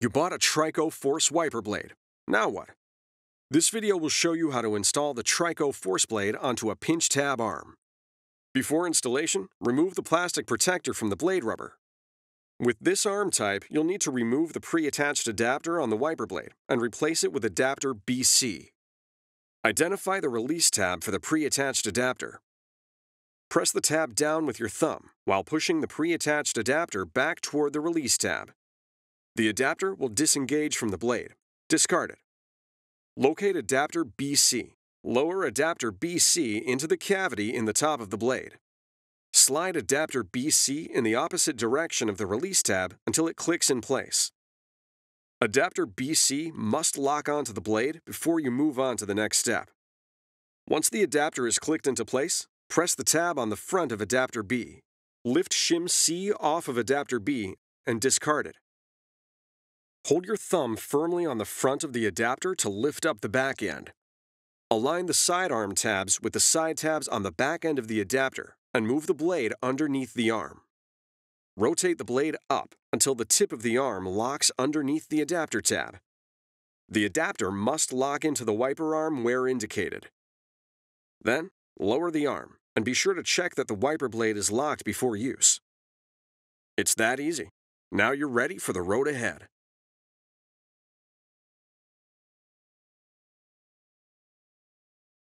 You bought a Trico Force wiper blade. Now what? This video will show you how to install the Trico Force blade onto a pinch tab arm. Before installation, remove the plastic protector from the blade rubber. With this arm type, you'll need to remove the pre-attached adapter on the wiper blade and replace it with adapter BC. Identify the release tab for the pre-attached adapter. Press the tab down with your thumb while pushing the pre-attached adapter back toward the release tab the adapter will disengage from the blade. Discard it. Locate adapter BC. Lower adapter BC into the cavity in the top of the blade. Slide adapter BC in the opposite direction of the release tab until it clicks in place. Adapter BC must lock onto the blade before you move on to the next step. Once the adapter is clicked into place, press the tab on the front of adapter B. Lift shim C off of adapter B and discard it. Hold your thumb firmly on the front of the adapter to lift up the back end. Align the side arm tabs with the side tabs on the back end of the adapter and move the blade underneath the arm. Rotate the blade up until the tip of the arm locks underneath the adapter tab. The adapter must lock into the wiper arm where indicated. Then, lower the arm and be sure to check that the wiper blade is locked before use. It's that easy. Now you're ready for the road ahead.